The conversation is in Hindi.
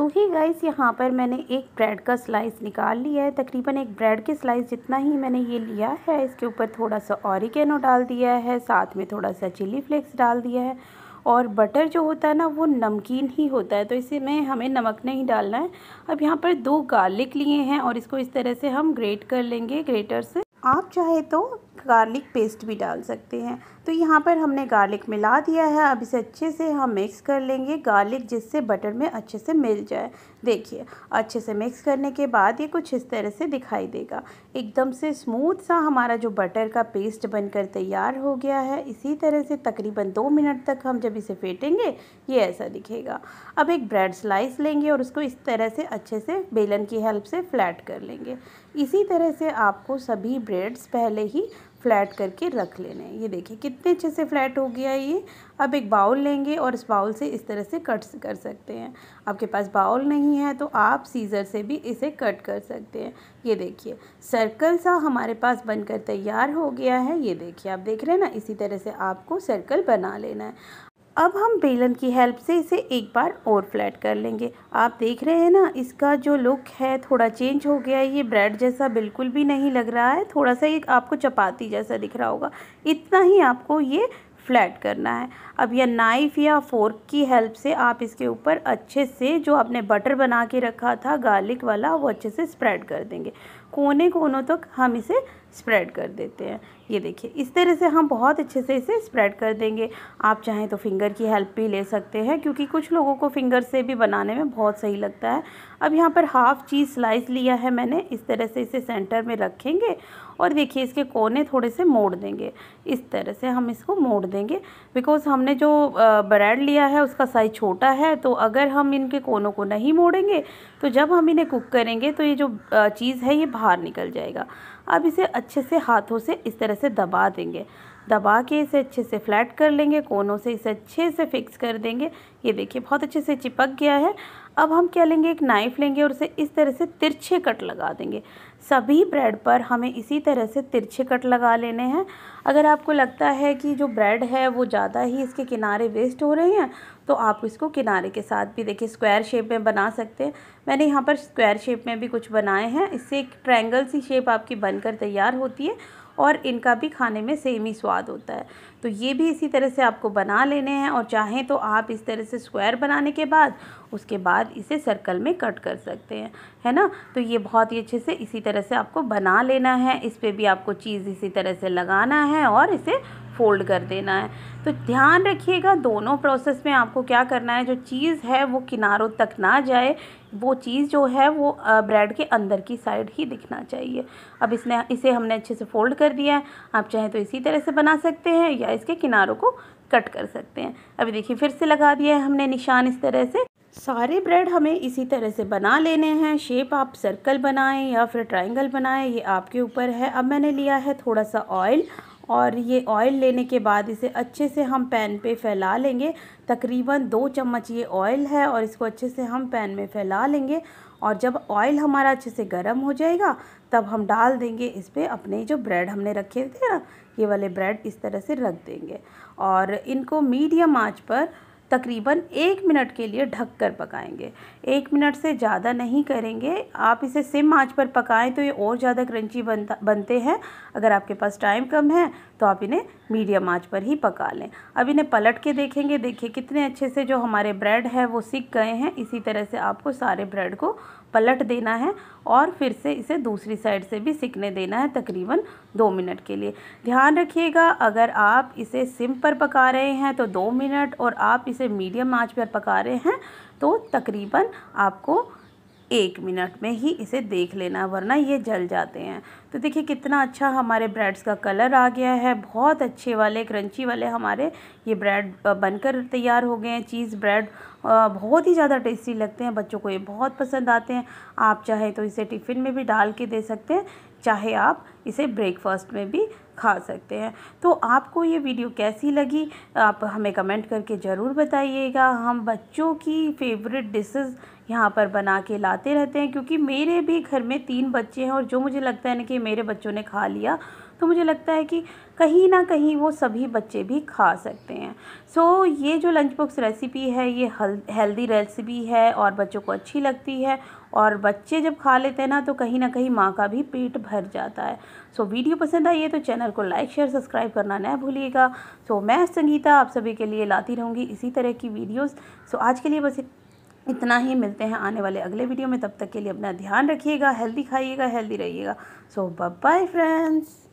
सो तो ही गाइस यहाँ पर मैंने एक ब्रेड का स्लाइस निकाल लिया है तकरीबन एक ब्रेड के स्लाइस जितना ही मैंने ये लिया है इसके ऊपर थोड़ा सा ऑरिगेनो डाल दिया है साथ में थोड़ा सा चिली फ्लेक्स डाल दिया है और बटर जो होता है ना वो नमकीन ही होता है तो इसे में हमें नमक नहीं डालना है अब यहाँ पर दो गार्लिक लिए हैं और इसको इस तरह से हम ग्रेट कर लेंगे ग्रेटर से आप चाहे तो गार्लिक पेस्ट भी डाल सकते हैं तो यहाँ पर हमने गार्लिक मिला दिया है अब इसे अच्छे से हम मिक्स कर लेंगे गार्लिक जिससे बटर में अच्छे से मिल जाए देखिए अच्छे से मिक्स करने के बाद ये कुछ इस तरह से दिखाई देगा एकदम से स्मूथ सा हमारा जो बटर का पेस्ट बनकर तैयार हो गया है इसी तरह से तकरीबन दो मिनट तक हम जब इसे फेंटेंगे ये ऐसा दिखेगा अब एक ब्रेड स्लाइस लेंगे और उसको इस तरह से अच्छे से बेलन की हेल्प से फ्लैट कर लेंगे इसी तरह से आपको सभी ब्रेड्स पहले ही फ्लैट करके रख लेना है ये देखिए कितने अच्छे से फ्लैट हो गया ये अब एक बाउल लेंगे और इस बाउल से इस तरह से कट कर सकते हैं आपके पास बाउल नहीं है तो आप सीज़र से भी इसे कट कर सकते हैं ये देखिए सर्कल सा हमारे पास बनकर तैयार हो गया है ये देखिए आप देख रहे हैं ना इसी तरह से आपको सर्कल बना लेना है अब हम बेलन की हेल्प से इसे एक बार और फ्लैट कर लेंगे आप देख रहे हैं ना इसका जो लुक है थोड़ा चेंज हो गया है ये ब्रेड जैसा बिल्कुल भी नहीं लग रहा है थोड़ा सा ये आपको चपाती जैसा दिख रहा होगा इतना ही आपको ये फ्लैट करना है अब यह नाइफ़ या फोर्क की हेल्प से आप इसके ऊपर अच्छे से जो आपने बटर बना के रखा था गार्लिक वाला वो अच्छे से स्प्रेड कर देंगे कोने कोनों तक तो हम इसे स्प्रेड कर देते हैं ये देखिए इस तरह से हम बहुत अच्छे से इसे स्प्रेड कर देंगे आप चाहें तो फिंगर की हेल्प भी ले सकते हैं क्योंकि कुछ लोगों को फिंगर से भी बनाने में बहुत सही लगता है अब यहाँ पर हाफ़ चीज़ स्लाइस लिया है मैंने इस तरह से इसे सेंटर में रखेंगे और देखिए इसके कोने थोड़े से मोड़ देंगे इस तरह से हम इसको मोड़ देंगे बिकॉज़ हमने जो ब्रेड लिया है उसका साइज़ छोटा है तो अगर हम इनके कोनों को नहीं मोड़ेंगे तो जब हम इन्हें कुक करेंगे तो ये जो चीज़ है ये बाहर निकल जाएगा अब इसे अच्छे से हाथों से इस तरह से दबा देंगे दबा के इसे अच्छे से फ्लैट कर लेंगे कोनों से इसे अच्छे से फिक्स कर देंगे ये देखिए बहुत अच्छे से चिपक गया है अब हम क्या लेंगे एक नाइफ़ लेंगे और उसे इस तरह से तिरछे कट लगा देंगे सभी ब्रेड पर हमें इसी तरह से तिरछे कट लगा लेने हैं अगर आपको लगता है कि जो ब्रेड है वो ज़्यादा ही इसके किनारे वेस्ट हो रहे हैं तो आप इसको किनारे के साथ भी देखिए स्क्वायर शेप में बना सकते हैं मैंने यहाँ पर स्क्वायर शेप में भी कुछ बनाए हैं इससे एक ट्रैंगल सी शेप आपकी बनकर तैयार होती है और इनका भी खाने में सेम ही स्वाद होता है तो ये भी इसी तरह से आपको बना लेने हैं और चाहें तो आप इस तरह से स्क्वायर बनाने के बाद उसके बाद इसे सर्कल में कट कर सकते हैं है ना तो ये बहुत ही अच्छे से इसी तरह से आपको बना लेना है इस पर भी आपको चीज़ इसी तरह से लगाना है और इसे फ़ोल्ड कर देना है तो ध्यान रखिएगा दोनों प्रोसेस में आपको क्या करना है जो चीज़ है वो किनारों तक ना जाए वो चीज़ जो है वो ब्रेड के अंदर की साइड ही दिखना चाहिए अब इसने इसे हमने अच्छे से फ़ोल्ड कर दिया है आप चाहें तो इसी तरह से बना सकते हैं या इसके किनारों को कट कर सकते हैं अभी देखिए फिर से लगा दिया है हमने निशान इस तरह से सारे ब्रेड हमें इसी तरह से बना लेने हैं शेप आप सर्कल बनाएं या फिर ट्रायंगल बनाएं ये आपके ऊपर है अब मैंने लिया है थोड़ा सा ऑयल और ये ऑयल लेने के बाद इसे अच्छे से हम पैन पे फैला लेंगे तकरीबन दो चम्मच ये ऑयल है और इसको अच्छे से हम पैन में फैला लेंगे और जब ऑयल हमारा अच्छे से गर्म हो जाएगा तब हम डाल देंगे इस पर अपने जो ब्रेड हमने रखे थे ना ये वाले ब्रेड इस तरह से रख देंगे और इनको मीडियम आँच पर तकरीबन एक मिनट के लिए ढक कर पकाएँगे एक मिनट से ज़्यादा नहीं करेंगे आप इसे सिम आँच पर पकाएँ तो ये और ज़्यादा क्रंची बनता बनते हैं अगर आपके पास टाइम कम है तो आप इन्हें मीडियम आंच पर ही पका लें अब इन्हें पलट के देखेंगे देखिए कितने अच्छे से जो हमारे ब्रेड है वो सीख गए हैं इसी तरह से आपको सारे ब्रेड को पलट देना है और फिर से इसे दूसरी साइड से भी सिकने देना है तकरीबन दो मिनट के लिए ध्यान रखिएगा अगर आप इसे सिम पर पका रहे हैं तो दो मिनट और आप इसे मीडियम आंच पर पका रहे हैं तो तकरीबन आपको एक मिनट में ही इसे देख लेना वरना ये जल जाते हैं तो देखिए कितना अच्छा हमारे ब्रेड्स का कलर आ गया है बहुत अच्छे वाले क्रंची वाले हमारे ये ब्रेड बनकर तैयार हो गए हैं चीज़ ब्रेड बहुत ही ज़्यादा टेस्टी लगते हैं बच्चों को ये बहुत पसंद आते हैं आप चाहे तो इसे टिफ़िन में भी डाल के दे सकते हैं चाहे आप इसे ब्रेकफास्ट में भी खा सकते हैं तो आपको ये वीडियो कैसी लगी आप हमें कमेंट करके ज़रूर बताइएगा हम बच्चों की फेवरेट डिशेस यहाँ पर बना के लाते रहते हैं क्योंकि मेरे भी घर में तीन बच्चे हैं और जो मुझे लगता है ना कि मेरे बच्चों ने खा लिया तो मुझे लगता है कि कहीं ना कहीं वो सभी बच्चे भी खा सकते हैं सो so, ये जो लंच बॉक्स रेसिपी है ये हेल्दी रेसिपी है और बच्चों को अच्छी लगती है और बच्चे जब खा लेते हैं ना तो कहीं ना कहीं माँ का भी पेट भर जाता है सो so, वीडियो पसंद आई है तो चैनल को लाइक शेयर सब्सक्राइब करना ना भूलिएगा सो so, मैं संगीता आप सभी के लिए लाती रहूँगी इसी तरह की वीडियोज़ सो so, आज के लिए बस इतना ही मिलते हैं आने वाले अगले वीडियो में तब तक के लिए अपना ध्यान रखिएगा हेल्दी खाइएगा हेल्दी रहिएगा सो बाय फ्रेंड्स